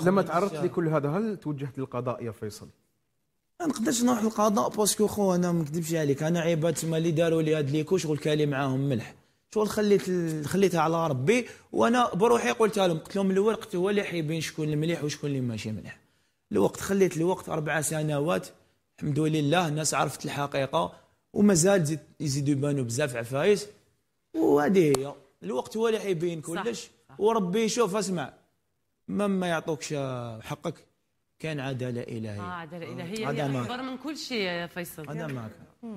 لما تعرضت لكل هذا هل توجهت للقضاء يا فيصل؟ ما نقدرش نروح للقضاء باسكو خو انا ما نكذبش عليك انا عباد تما اللي داروا لي هاد ليكو شغل كالي معاهم ملح شغل خليت خليتها على ربي وانا بروحي قلت لهم قلت لهم الوقت هو اللي حيبين شكون المليح وشكون اللي ماشي مليح الوقت خليت الوقت اربع سنوات الحمد لله الناس عرفت الحقيقه ومازال زيد يزيدوا يبانوا بزاف عفايس وهذه هي الوقت هو اللي حيبين كلش وربي شوف اسمع من ما يعطوكش حقك كان عداله الهيه اه عداله الهيه هي اكبر من كل شيء يا فيصل انا معك نعم